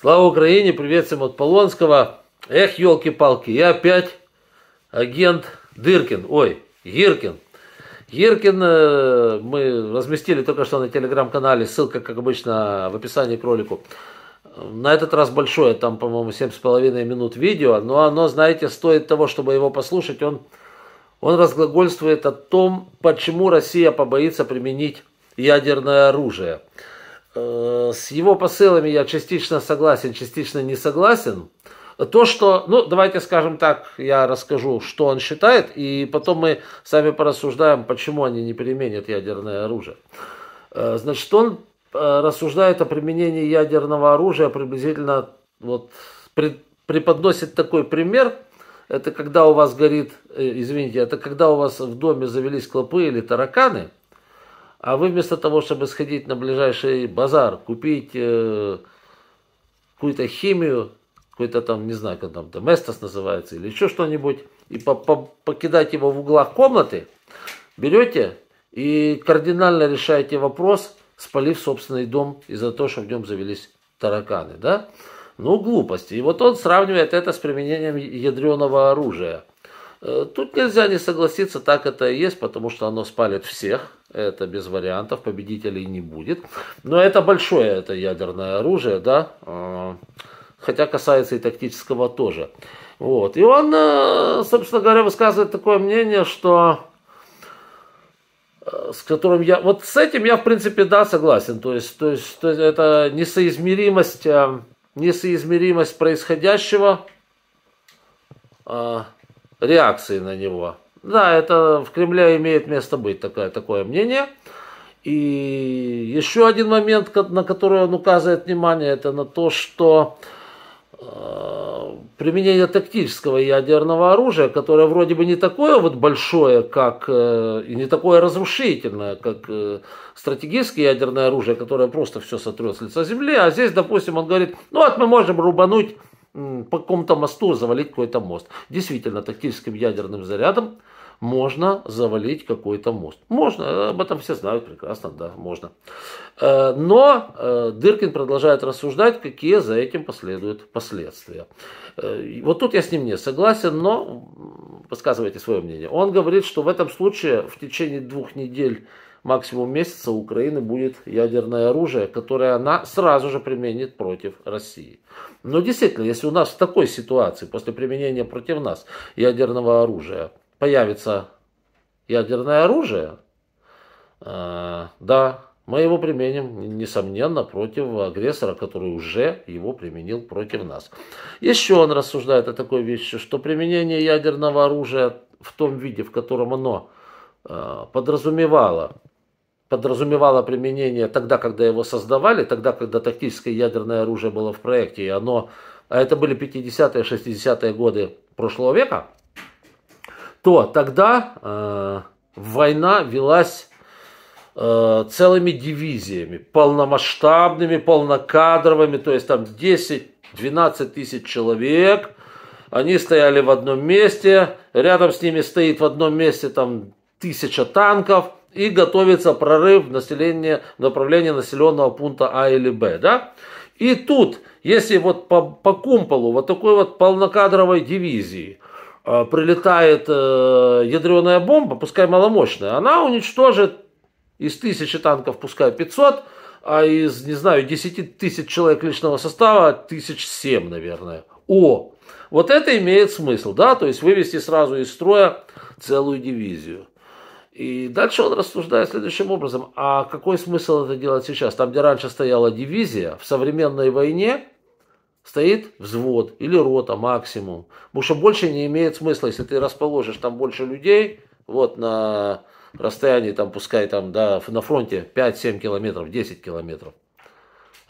Слава Украине, привет всем от Полонского. Эх, елки-палки, я опять агент Дыркин, ой, Гиркин. Гиркин э, мы разместили только что на телеграм-канале, ссылка, как обычно, в описании к ролику. На этот раз большое, там, по-моему, 7,5 минут видео, но оно, знаете, стоит того, чтобы его послушать. Он, он разглагольствует о том, почему Россия побоится применить ядерное оружие. Э, с его посылами я частично согласен, частично не согласен. То, что, ну, давайте скажем так, я расскажу, что он считает, и потом мы сами порассуждаем, почему они не применят ядерное оружие. Э, значит, он э, рассуждает о применении ядерного оружия приблизительно, вот, преподносит такой пример, это когда у вас горит, извините, это когда у вас в доме завелись клопы или тараканы – а вы вместо того, чтобы сходить на ближайший базар, купить э, какую-то химию, какой-то там, не знаю, как там, доместос называется, или еще что-нибудь, и по -по покидать его в углах комнаты, берете и кардинально решаете вопрос, спалив собственный дом из-за того, что в нем завелись тараканы, да? Ну, глупости. И вот он сравнивает это с применением ядреного оружия – Э, тут нельзя не согласиться, так это и есть, потому что оно спалит всех, это без вариантов, победителей не будет. Но это большое это ядерное оружие, да, а, хотя касается и тактического тоже. Вот. И он, э, собственно говоря, высказывает такое мнение, что э, с которым я... Вот с этим я, в принципе, да, согласен. То есть, то есть, то есть это несоизмеримость, несоизмеримость происходящего а, реакции на него. Да, это в Кремле имеет место быть такое, такое мнение. И еще один момент, на который он указывает внимание, это на то, что э, применение тактического ядерного оружия, которое вроде бы не такое вот большое, как э, и не такое разрушительное, как э, стратегическое ядерное оружие, которое просто все сотрет с лица земли, а здесь, допустим, он говорит, ну вот мы можем рубануть по какому-то мосту завалить какой-то мост. Действительно, тактическим ядерным зарядом можно завалить какой-то мост. Можно, об этом все знают прекрасно, да, можно. Э, но э, Дыркин продолжает рассуждать, какие за этим последуют последствия. Э, вот тут я с ним не согласен, но подсказывайте свое мнение. Он говорит, что в этом случае в течение двух недель максимум месяца у Украины будет ядерное оружие, которое она сразу же применит против России. Но действительно, если у нас в такой ситуации, после применения против нас ядерного оружия, появится ядерное оружие, э, да, мы его применим, несомненно, против агрессора, который уже его применил против нас. Еще он рассуждает о такой вещи, что применение ядерного оружия в том виде, в котором оно э, подразумевало подразумевало применение тогда, когда его создавали, тогда, когда тактическое ядерное оружие было в проекте, и оно, а это были 50-е, 60-е годы прошлого века, то тогда э, война велась э, целыми дивизиями, полномасштабными, полнокадровыми, то есть там 10-12 тысяч человек, они стояли в одном месте, рядом с ними стоит в одном месте там тысяча танков – и готовится прорыв населения, в направлении населенного пункта А или Б. Да? И тут, если вот по, по кумполу вот такой вот полнокадровой дивизии э, прилетает э, ядреная бомба, пускай маломощная, она уничтожит из тысячи танков, пускай 500, а из, не знаю, 10 тысяч человек личного состава, тысяч семь, наверное. О, вот это имеет смысл, да, то есть вывести сразу из строя целую дивизию. И дальше он рассуждает следующим образом, а какой смысл это делать сейчас? Там, где раньше стояла дивизия, в современной войне стоит взвод или рота максимум. Потому что больше не имеет смысла, если ты расположишь там больше людей, вот на расстоянии, там, пускай там, да, на фронте 5-7 километров, 10 километров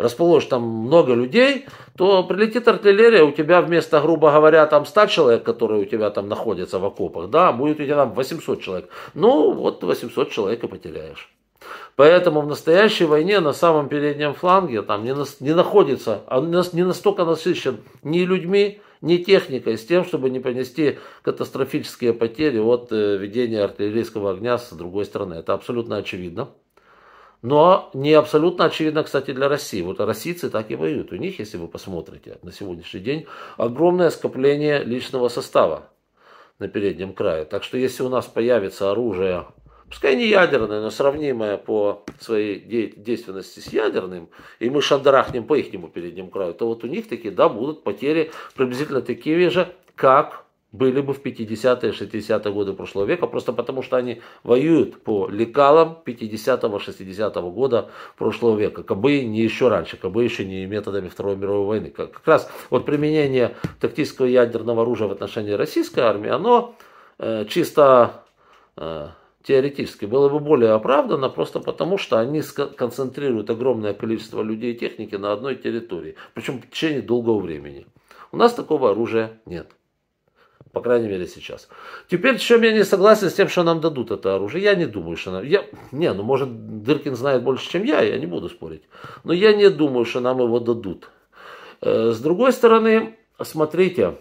расположишь там много людей, то прилетит артиллерия, у тебя вместо, грубо говоря, там 100 человек, которые у тебя там находятся в окопах, да, будет у тебя там 800 человек. Ну, вот 800 человек и потеряешь. Поэтому в настоящей войне на самом переднем фланге там не, нас, не находится, он а не настолько насыщен ни людьми, ни техникой, с тем, чтобы не понести катастрофические потери от э, ведения артиллерийского огня с другой стороны. Это абсолютно очевидно но не абсолютно очевидно, кстати, для России. Вот российцы так и воюют. У них, если вы посмотрите на сегодняшний день, огромное скопление личного состава на переднем крае. Так что если у нас появится оружие, пускай не ядерное, но сравнимое по своей действенности с ядерным, и мы шандарахнем по ихнему переднему краю, то вот у них такие, да, будут потери приблизительно такие же, как были бы в 50-е, 60-е годы прошлого века, просто потому что они воюют по лекалам 50-го, 60-го года прошлого века. как бы не еще раньше, как бы еще не методами Второй мировой войны. Как, как раз вот применение тактического ядерного оружия в отношении российской армии, оно э, чисто э, теоретически было бы более оправдано, просто потому что они концентрируют огромное количество людей и техники на одной территории, причем в течение долгого времени. У нас такого оружия нет. По крайней мере, сейчас. Теперь, чем я не согласен с тем, что нам дадут это оружие. Я не думаю, что нам... Я... Не, ну, может, Дыркин знает больше, чем я, я не буду спорить. Но я не думаю, что нам его дадут. Э, с другой стороны, смотрите,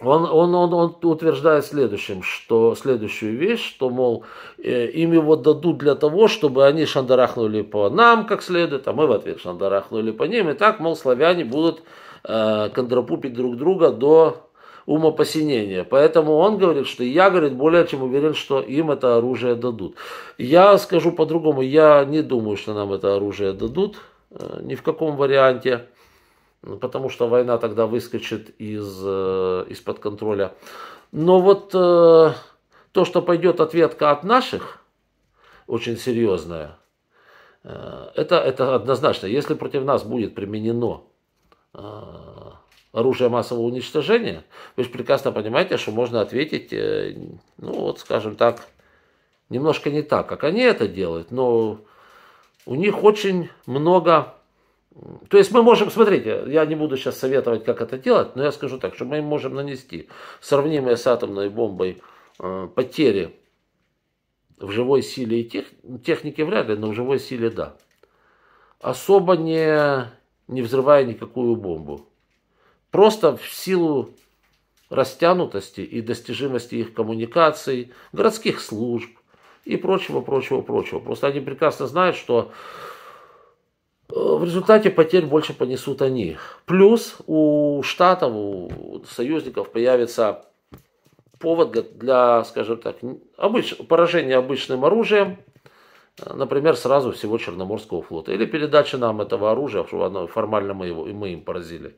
он, он, он, он утверждает следующим, что, следующую вещь, что, мол, э, им его дадут для того, чтобы они шандарахнули по нам как следует, а мы в ответ шандарахнули по ним. И так, мол, славяне будут э, контрапупить друг друга до умопосинения. Поэтому он говорит, что я, говорит, более чем уверен, что им это оружие дадут. Я скажу по-другому, я не думаю, что нам это оружие дадут, э, ни в каком варианте, ну, потому что война тогда выскочит из, э, из-под контроля. Но вот э, то, что пойдет ответка от наших, очень серьезная, это, это однозначно. Если против нас будет применено оружие массового уничтожения, вы же прекрасно понимаете, что можно ответить, э, ну вот, скажем так, немножко не так, как они это делают, но у них очень много... То есть мы можем, смотрите, я не буду сейчас советовать, как это делать, но я скажу так, что мы можем нанести сравнимые с атомной бомбой э, потери в живой силе и тех, технике вряд ли, но в живой силе да. Особо не, не взрывая никакую бомбу. Просто в силу растянутости и достижимости их коммуникаций, городских служб и прочего, прочего, прочего. Просто они прекрасно знают, что э, в результате потерь больше понесут они. Плюс у штатов, у союзников появится повод для, скажем так, обыч... поражения обычным оружием, э, например, сразу всего Черноморского флота. Или передачи нам этого оружия, чтобы оно формально мы, его, и мы им поразили.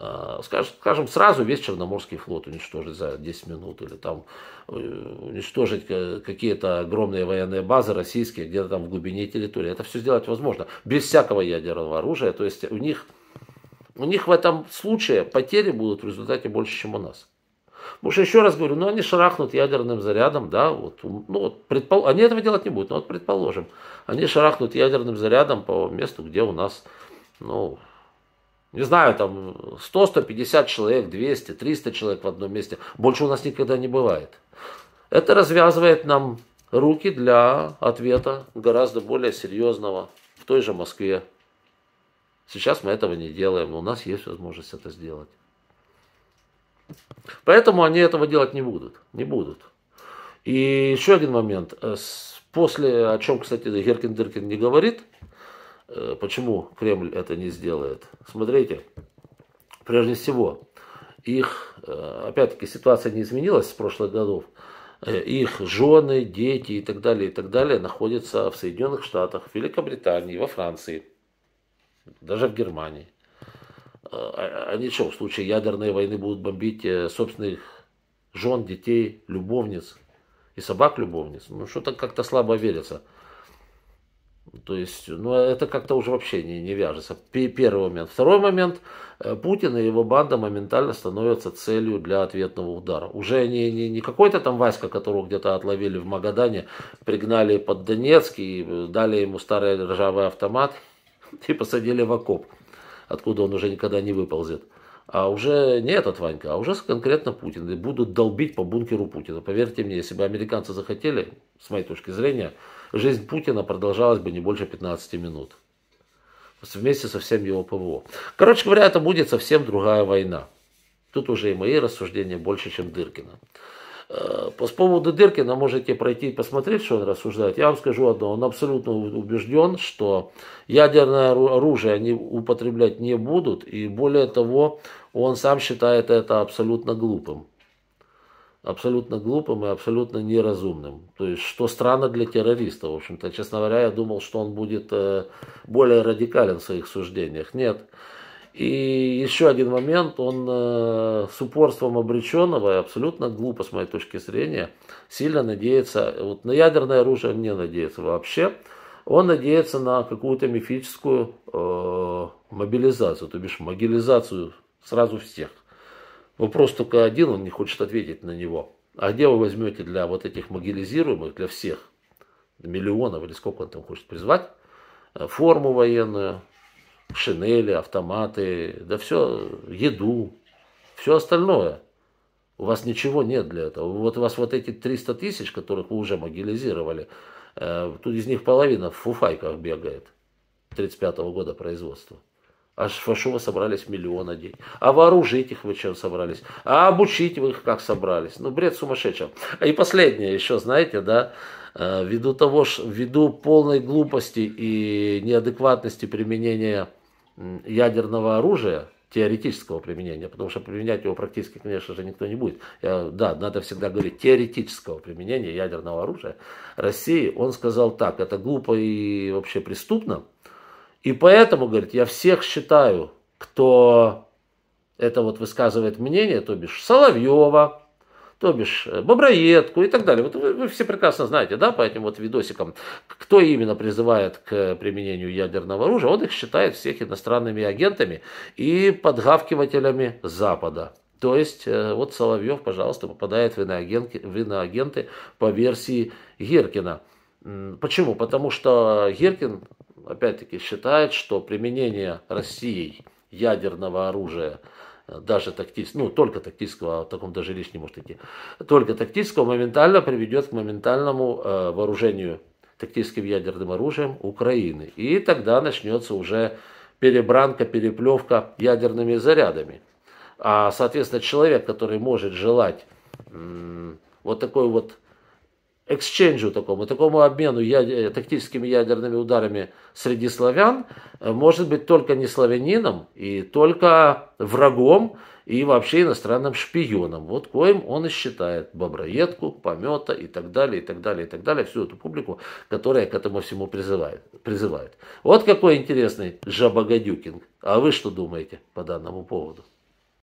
Э, скажем, сразу весь Черноморский флот уничтожить за 10 минут, или там э, уничтожить какие-то огромные военные базы российские, где-то там в глубине территории. Это все сделать возможно, без всякого ядерного оружия. То есть у них, у них в этом случае потери будут в результате больше, чем у нас. Потому что еще раз говорю, ну они шарахнут ядерным зарядом, да, вот, ну, вот предпол... они этого делать не будут, но вот предположим, они шарахнут ядерным зарядом по месту, где у нас, ну, не знаю, там 100, 150 человек, 200, 300 человек в одном месте. Больше у нас никогда не бывает. Это развязывает нам руки для ответа гораздо более серьезного в той же Москве. Сейчас мы этого не делаем, но у нас есть возможность это сделать. Поэтому они этого делать не будут. Не будут. И еще один момент. После, о чем, кстати, Геркин-Дыркин не говорит – Э, почему Кремль это не сделает? Смотрите, прежде всего, их, э, опять-таки, ситуация не изменилась с прошлых годов. Э, их жены, дети и так далее, и так далее находятся в Соединенных Штатах, в Великобритании, во Франции, даже в Германии. А, а они что, в случае ядерной войны будут бомбить собственных жен, детей, любовниц и собак-любовниц? Ну, что-то как-то слабо верится. То есть, ну, это как-то уже вообще не, не вяжется. Первый момент. Второй момент. Э, Путин и его банда моментально становятся целью для ответного удара. Уже не, не, не какой-то там Васька, которого где-то отловили в Магадане, пригнали под Донецк и э, дали ему старый ржавый автомат и посадили в окоп, откуда он уже никогда не выползет. А уже не этот Ванька, а уже конкретно Путин. И будут долбить по бункеру Путина. Поверьте мне, если бы американцы захотели, с моей точки зрения, жизнь Путина продолжалась бы не больше 15 минут. Вместе со всем его ПВО. Короче говоря, это будет совсем другая война. Тут уже и мои рассуждения больше, чем Дыркина. По э, поводу Дыркина можете пройти и посмотреть, что он рассуждает. Я вам скажу одно. Он абсолютно убежден, что ядерное оружие они употреблять не будут. И более того, он сам считает это абсолютно глупым абсолютно глупым и абсолютно неразумным. То есть, что странно для террориста, в общем-то. Честно говоря, я думал, что он будет э, более радикален в своих суждениях. Нет. И еще один момент, он э, с упорством обреченного, и абсолютно глупо с моей точки зрения, сильно надеется, вот на ядерное оружие не надеется вообще, он надеется на какую-то мифическую э, мобилизацию, то бишь мобилизацию сразу всех. Вопрос только один, он не хочет ответить на него. А где вы возьмете для вот этих могилизируемых, для всех, миллионов или сколько он там хочет призвать, э, форму военную, шинели, автоматы, да все, еду, все остальное. У вас ничего нет для этого. Вот у вас вот эти 300 тысяч, которых вы уже могилизировали, э, тут из них половина в фуфайках бегает 35 -го года производства. А Фашова собрались миллион одеть. А вооружить их вы чем собрались? А обучить вы их как собрались? Ну, бред сумасшедшего. И последнее еще, знаете, да, э, ввиду того, что ввиду полной глупости и неадекватности применения ядерного оружия, теоретического применения, потому что применять его практически, конечно же, никто не будет. Я, да, надо всегда говорить теоретического применения ядерного оружия. России он сказал так, это глупо и вообще преступно, и поэтому, говорит, я всех считаю, кто это вот высказывает мнение, то бишь Соловьева, то бишь э, Боброедку и так далее. Вот вы, вы все прекрасно знаете, да, по этим вот видосикам, кто именно призывает к применению ядерного оружия, он их считает всех иностранными агентами и подгавкивателями Запада. То есть, э, вот Соловьев, пожалуйста, попадает в иноагенты, в иноагенты по версии Геркина. Почему? Потому что Гиркин, опять-таки, считает, что применение Россией ядерного оружия, э, даже тактического, ну, только тактического, о а таком даже речь не может идти, только тактического моментально приведет к моментальному э, вооружению тактическим ядерным оружием Украины. И тогда начнется уже перебранка, переплевка ядерными зарядами. А, соответственно, человек, который может желать м- вот такой вот эксченджу такому, такому обмену яд... Э, тактическими ядерными ударами среди славян, э, может быть только не славянином и только врагом и вообще иностранным шпионом. Вот коим он и считает Боброедку, Помета и так далее, и так далее, и так далее, всю эту публику, которая к этому всему призывает. призывает. Вот какой интересный жабогадюкинг. А вы что думаете по данному поводу?